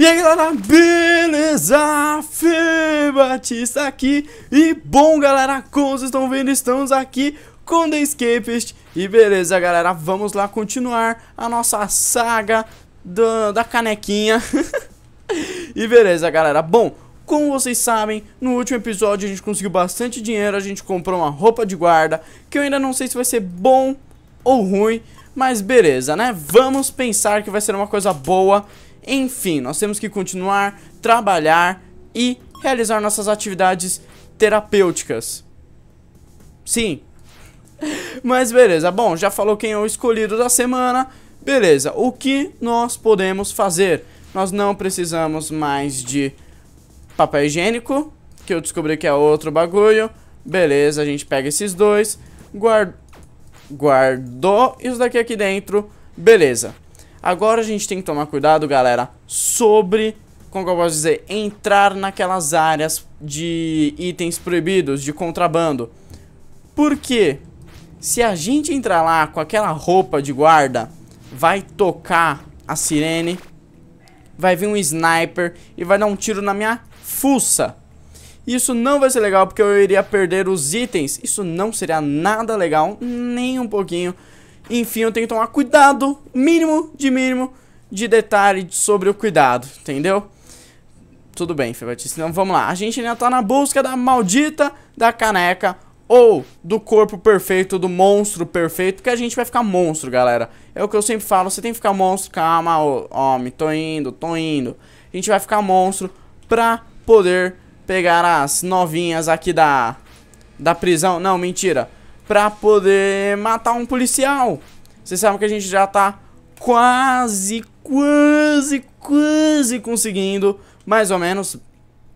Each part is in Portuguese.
E aí galera, beleza? Fê Batista aqui E bom galera, como vocês estão vendo, estamos aqui com The Escapist E beleza galera, vamos lá continuar a nossa saga do, da canequinha E beleza galera, bom, como vocês sabem, no último episódio a gente conseguiu bastante dinheiro A gente comprou uma roupa de guarda Que eu ainda não sei se vai ser bom ou ruim mas beleza, né? Vamos pensar que vai ser uma coisa boa enfim, nós temos que continuar, trabalhar e realizar nossas atividades terapêuticas. Sim. Mas beleza, bom, já falou quem é o escolhido da semana. Beleza, o que nós podemos fazer? Nós não precisamos mais de papel higiênico, que eu descobri que é outro bagulho. Beleza, a gente pega esses dois, guard... guardou isso daqui aqui dentro. Beleza. Agora a gente tem que tomar cuidado, galera, sobre, como eu posso dizer, entrar naquelas áreas de itens proibidos, de contrabando. Por quê? Se a gente entrar lá com aquela roupa de guarda, vai tocar a sirene, vai vir um sniper e vai dar um tiro na minha fuça. Isso não vai ser legal porque eu iria perder os itens. Isso não seria nada legal, nem um pouquinho. Enfim, eu tenho que tomar cuidado, mínimo de mínimo, de detalhe sobre o cuidado, entendeu? Tudo bem, Febatista. Então vamos lá. A gente ainda tá na busca da maldita da caneca ou do corpo perfeito, do monstro perfeito, porque a gente vai ficar monstro, galera. É o que eu sempre falo, você tem que ficar monstro, calma, homem, tô indo, tô indo. A gente vai ficar monstro pra poder pegar as novinhas aqui da, da prisão. Não, mentira pra poder matar um policial. Vocês sabem que a gente já tá quase, quase, quase conseguindo, mais ou menos,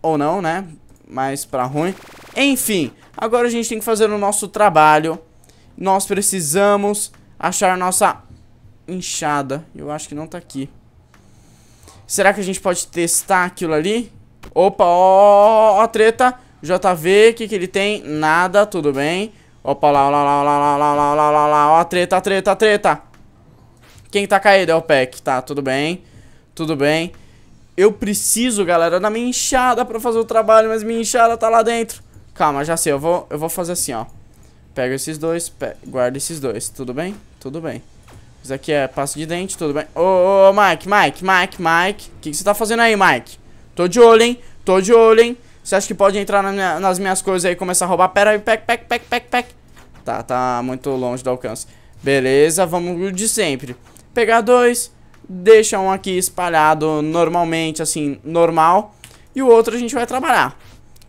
ou não, né? Mais pra ruim. Enfim, agora a gente tem que fazer o nosso trabalho. Nós precisamos achar nossa inchada. Eu acho que não tá aqui. Será que a gente pode testar aquilo ali? Opa, ó, ó, ó, ó treta. JV, o que, que ele tem? Nada, tudo bem. Opa lá, lá, lá, lá, lá, lá, lá, lá, lá, lá. Ó a treta, a treta, a treta. Quem tá caído é o pec Tá, tudo bem. Tudo bem. Eu preciso, galera, da minha enxada pra fazer o trabalho, mas minha enxada tá lá dentro. Calma, já sei. Eu vou, eu vou fazer assim, ó. Pega esses dois, guarda esses dois. Tudo bem? Tudo bem. Isso aqui é passo de dente, tudo bem. Ô, ô, ô, Mike, Mike, Mike, Mike. O que, que você tá fazendo aí, Mike? Tô de olho, hein? Tô de olho, hein? Você acha que pode entrar na minha, nas minhas coisas aí e começar a roubar? Pera aí, pec, pec, pec, pec, pec. Tá, tá muito longe do alcance. Beleza, vamos de sempre. Pegar dois, deixa um aqui espalhado normalmente, assim, normal. E o outro a gente vai trabalhar.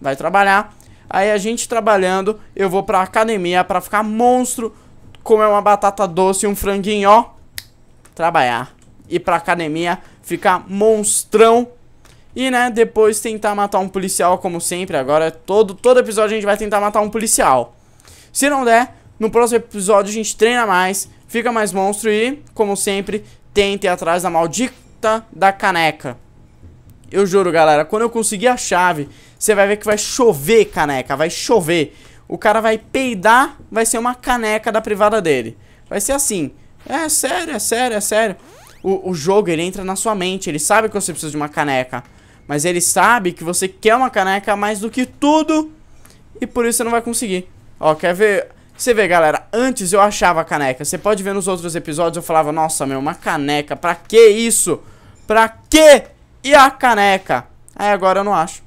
Vai trabalhar. Aí a gente trabalhando, eu vou pra academia pra ficar monstro, comer uma batata doce e um franguinho, ó. Trabalhar. Ir pra academia, ficar monstrão e, né, depois tentar matar um policial, como sempre. Agora, todo, todo episódio a gente vai tentar matar um policial. Se não der, no próximo episódio a gente treina mais, fica mais monstro e, como sempre, tente ir atrás da maldita da caneca. Eu juro, galera, quando eu conseguir a chave, você vai ver que vai chover caneca, vai chover. O cara vai peidar, vai ser uma caneca da privada dele. Vai ser assim. É sério, é sério, é sério. O, o jogo, ele entra na sua mente, ele sabe que você precisa de uma caneca. Mas ele sabe que você quer uma caneca mais do que tudo e por isso você não vai conseguir. Ó, quer ver? Você vê, galera, antes eu achava caneca. Você pode ver nos outros episódios, eu falava, nossa, meu, uma caneca, pra que isso? Pra que? E a caneca? Aí agora eu não acho.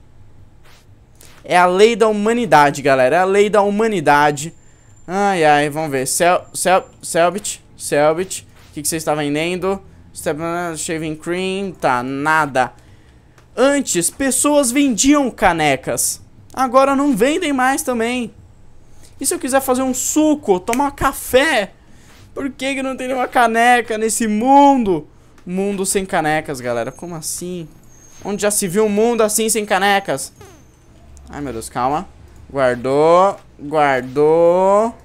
É a lei da humanidade, galera, é a lei da humanidade. Ai, ai, vamos ver. Sel, sel, selbit, Selbit, o que, você está vendendo? Shaving cream, tá, Nada. Antes, pessoas vendiam canecas. Agora não vendem mais também. E se eu quiser fazer um suco, tomar café? Por que, que não tem nenhuma caneca nesse mundo? Mundo sem canecas, galera. Como assim? Onde já se viu um mundo assim sem canecas? Ai, meu Deus, calma. Guardou, guardou.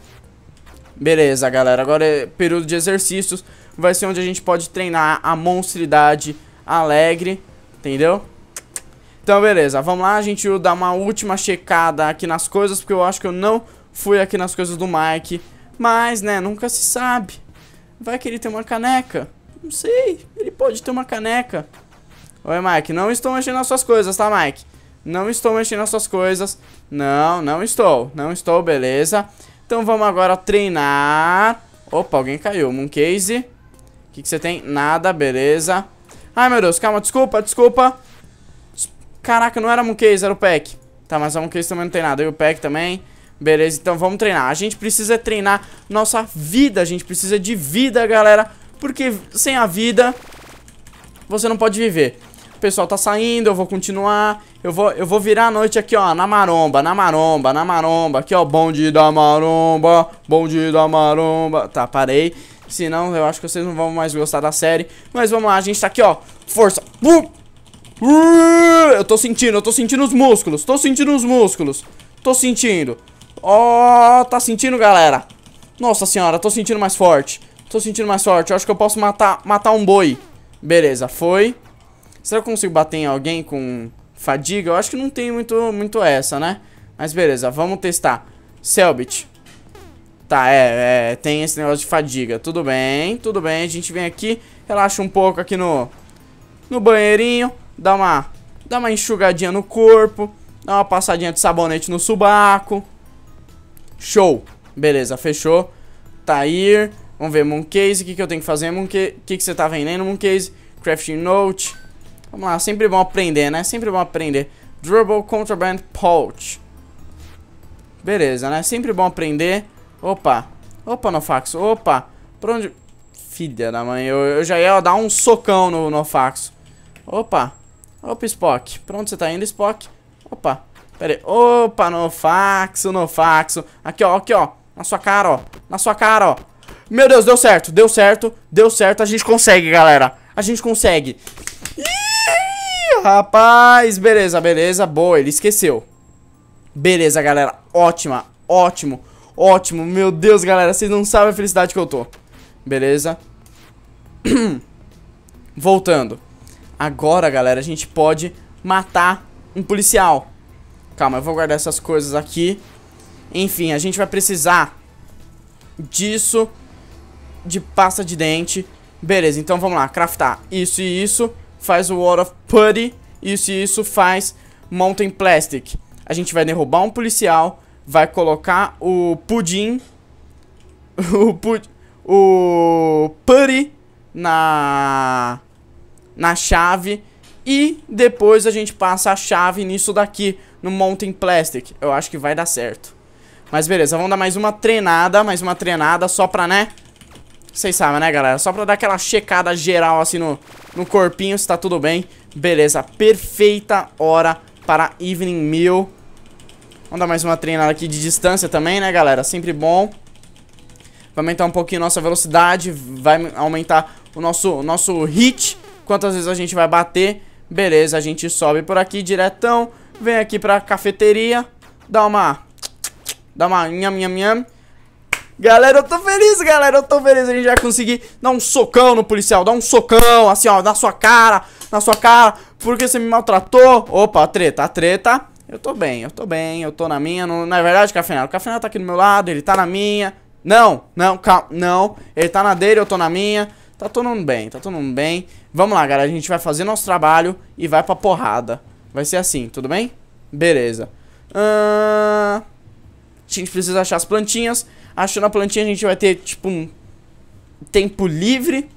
Beleza, galera. Agora é período de exercícios. Vai ser onde a gente pode treinar a monstridade alegre, entendeu? Então, beleza, vamos lá, a gente vai dar uma última checada aqui nas coisas, porque eu acho que eu não fui aqui nas coisas do Mike. Mas, né, nunca se sabe. Vai que ele tem uma caneca. Não sei, ele pode ter uma caneca. Oi, Mike, não estou mexendo nas suas coisas, tá, Mike? Não estou mexendo nas suas coisas. Não, não estou, não estou, beleza. Então vamos agora treinar. Opa, alguém caiu, Mooncase. O que, que você tem? Nada, beleza. Ai, meu Deus, calma, desculpa, desculpa. Caraca, não era Mooncase, era o pack. Tá, mas a é Mooncase também não tem nada. E o pack também. Beleza, então vamos treinar. A gente precisa treinar nossa vida. A gente precisa de vida, galera. Porque sem a vida, você não pode viver. O pessoal tá saindo, eu vou continuar. Eu vou, eu vou virar a noite aqui, ó, na maromba, na maromba, na maromba. Aqui, ó, dia da maromba, dia da maromba. Tá, parei. Senão, eu acho que vocês não vão mais gostar da série. Mas vamos lá, a gente tá aqui, ó. Força. Uh! Eu tô sentindo, eu tô sentindo os músculos. Tô sentindo os músculos. Tô sentindo. Ó, oh, tá sentindo, galera? Nossa senhora, tô sentindo mais forte. Tô sentindo mais forte. Eu acho que eu posso matar, matar um boi. Beleza, foi. Será que eu consigo bater em alguém com fadiga? Eu acho que não tem muito, muito essa, né? Mas beleza, vamos testar. Selbit. Tá, é, é, tem esse negócio de fadiga. Tudo bem, tudo bem. A gente vem aqui, relaxa um pouco aqui no, no banheirinho dá uma, dá uma enxugadinha no corpo, dá uma passadinha de sabonete no subaco. Show! Beleza, fechou. Tair, tá vamos ver Mooncase, o que, que eu tenho que fazer? O que, que você tá vendendo, Mooncase? Crafting Note. Vamos lá, sempre bom aprender, né? Sempre bom aprender. Durable Contraband Pouch. Beleza, né? Sempre bom aprender. Opa. Opa, Nofax. Opa. Por onde... Filha da mãe, eu, eu já ia dar um socão no Nofax. Opa. Opa, Spock. Pra onde você tá indo, Spock? Opa. Pera aí. Opa, no faxo, no faxo. Aqui, ó, aqui, ó. Na sua cara, ó. Na sua cara, ó. Meu Deus, deu certo, deu certo, deu certo. A gente consegue, galera. A gente consegue. Ih, rapaz, beleza, beleza. Boa, ele esqueceu. Beleza, galera. Ótima, ótimo, ótimo. Meu Deus, galera, vocês não sabem a felicidade que eu tô. Beleza. Voltando. Agora, galera, a gente pode matar um policial. Calma, eu vou guardar essas coisas aqui. Enfim, a gente vai precisar disso, de pasta de dente. Beleza, então vamos lá, craftar isso e isso, faz o War of Putty, isso e isso, faz Mountain Plastic. A gente vai derrubar um policial, vai colocar o pudim, o, pud, o putty na, na chave e depois a gente passa a chave nisso daqui, no Mountain Plastic. Eu acho que vai dar certo. Mas beleza, vamos dar mais uma treinada, mais uma treinada só pra, né? Vocês sabem, né, galera? Só pra dar aquela checada geral, assim, no, no corpinho, se tá tudo bem. Beleza, perfeita hora para Evening Meal. Vamos dar mais uma treinada aqui de distância também, né, galera? Sempre bom. Vai aumentar um pouquinho nossa velocidade, vai aumentar o nosso, o nosso hit quantas vezes a gente vai bater. Beleza, a gente sobe por aqui diretão, vem aqui pra cafeteria, dá uma... Dá uma nham nham nham. Galera, eu tô feliz, galera, eu tô feliz, a gente vai conseguir dar um socão no policial, dar um socão, assim, ó, na sua cara, na sua cara, porque você me maltratou. Opa, treta, treta. Eu tô bem, eu tô bem, eu tô na minha, não, não é verdade, Cafenar? O Cafenar tá aqui do meu lado, ele tá na minha. Não, não, calma, não, ele tá na dele, eu tô na minha. Tá todo mundo bem, tá todo mundo bem. Vamos lá, galera, a gente vai fazer nosso trabalho e vai pra porrada. Vai ser assim, tudo bem? Beleza. Uh... A gente precisa achar as plantinhas. Achando a plantinha a gente vai ter, tipo, um tempo livre.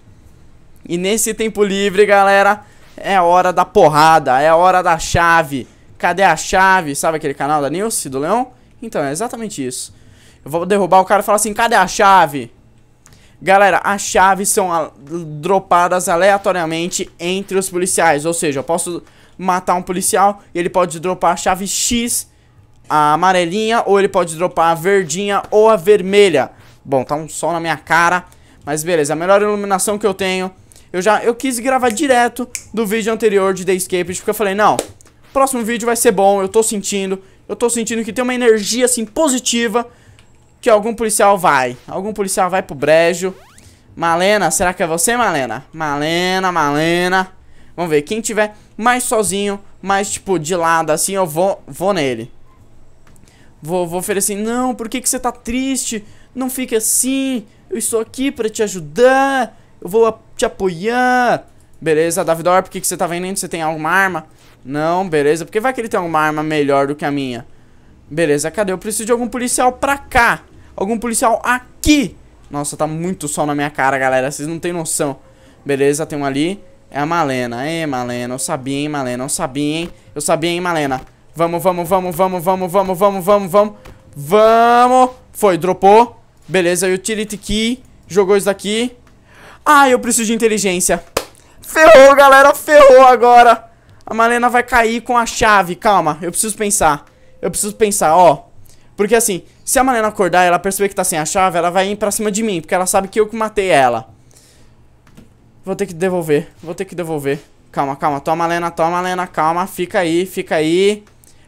E nesse tempo livre, galera, é hora da porrada, é hora da chave. Cadê a chave? Sabe aquele canal da Nilce, do Leão? Então, é exatamente isso. Eu vou derrubar o cara e falar assim, cadê a chave? Galera, as chaves são dropadas aleatoriamente entre os policiais. Ou seja, eu posso matar um policial e ele pode dropar a chave X, a amarelinha, ou ele pode dropar a verdinha ou a vermelha. Bom, tá um sol na minha cara, mas beleza, a melhor iluminação que eu tenho. Eu já eu quis gravar direto do vídeo anterior de The Escape, porque eu falei, não, próximo vídeo vai ser bom, eu tô sentindo, eu tô sentindo que tem uma energia assim positiva que algum policial vai. Algum policial vai pro brejo. Malena, será que é você, Malena? Malena, Malena. Vamos ver, quem tiver mais sozinho, mais, tipo, de lado, assim, eu vou, vou nele. Vou, vou oferecer, assim, não, por que, que você tá triste? Não fique assim, eu estou aqui pra te ajudar, eu vou te apoiar. Beleza, Davidor, por que, que você tá vendendo? Você tem alguma arma? Não, beleza, porque vai que ele tem alguma arma melhor do que a minha. Beleza, cadê? Eu preciso de algum policial pra cá. Algum policial aqui. Nossa, tá muito sol na minha cara, galera. Vocês não tem noção. Beleza, tem um ali. É a Malena. É, Malena. Eu sabia, hein, Malena. Eu sabia, hein. Eu sabia, hein, Malena. Vamos, vamos, vamos, vamos, vamos, vamos, vamos, vamos, vamos. Vamos. Foi, dropou. Beleza, utility key. Jogou isso daqui. Ah, eu preciso de inteligência. Ferrou, galera. Ferrou agora. A Malena vai cair com a chave. Calma, eu preciso pensar. Eu preciso pensar, ó. Porque assim, se a Malena acordar e ela perceber que tá sem a chave, ela vai ir pra cima de mim, porque ela sabe que eu que matei ela. Vou ter que devolver, vou ter que devolver. Calma, calma, toma, Malena, toma, Malena, calma, fica aí, fica aí.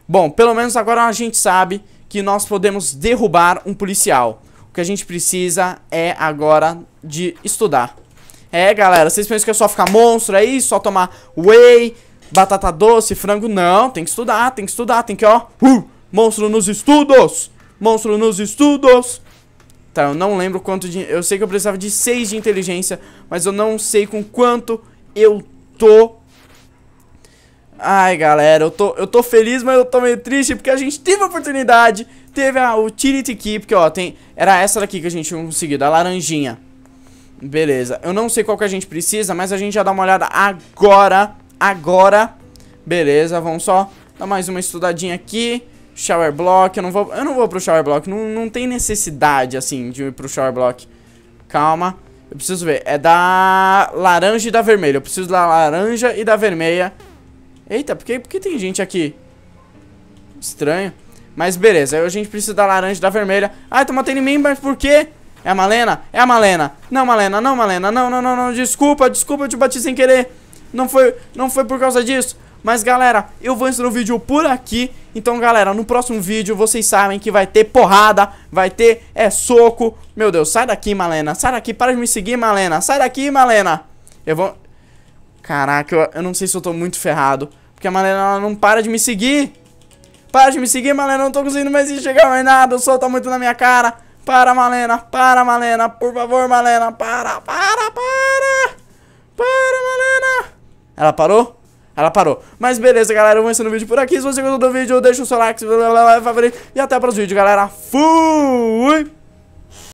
Bom, pelo menos agora a gente sabe que nós podemos derrubar um policial. O que a gente precisa é agora de estudar. É, galera, vocês pensam que é só ficar monstro aí, é só tomar whey batata doce, frango. Não, tem que estudar, tem que estudar, tem que, ó. Uh, monstro nos estudos! Monstro nos estudos! Tá, eu não lembro quanto de. Eu sei que eu precisava de 6 de inteligência, mas eu não sei com quanto eu tô. Ai, galera, eu tô, eu tô feliz, mas eu tô meio triste porque a gente teve a oportunidade. Teve a Utility Key, porque ó, tem. Era essa daqui que a gente tinha conseguido, a laranjinha. Beleza, eu não sei qual que a gente precisa, mas a gente já dá uma olhada agora agora. Beleza, vamos só dar mais uma estudadinha aqui. Shower Block, eu não vou, eu não vou pro Shower Block, não, não tem necessidade, assim, de ir pro Shower Block. Calma, eu preciso ver, é da laranja e da vermelha, eu preciso da laranja e da vermelha. Eita, por que, por que tem gente aqui? Estranho. Mas beleza, a gente precisa da laranja e da vermelha. Ah, tô então matando em mim, mas por quê? É a Malena? É a Malena. Não, Malena, não, Malena, não, não, não, não, desculpa, desculpa, eu te bati sem querer. Não foi, não foi por causa disso. Mas galera, eu vou encerrar o vídeo por aqui. Então galera, no próximo vídeo vocês sabem que vai ter porrada, vai ter é soco. Meu Deus, sai daqui, Malena. Sai daqui, para de me seguir, Malena. Sai daqui, Malena. Eu vou... Caraca, eu, eu não sei se eu tô muito ferrado. Porque a Malena ela não para de me seguir. Para de me seguir, Malena. Eu não tô conseguindo mais enxergar mais nada. O sol tá muito na minha cara. Para, Malena. Para, Malena. Por favor, Malena. Para, para, para. Para, Malena. Ela parou? Ela parou. Mas beleza, galera, eu vou encerrando o vídeo por aqui. Se você gostou do vídeo, deixa o seu like, é favorito. E até o próximo vídeo, galera. Fui!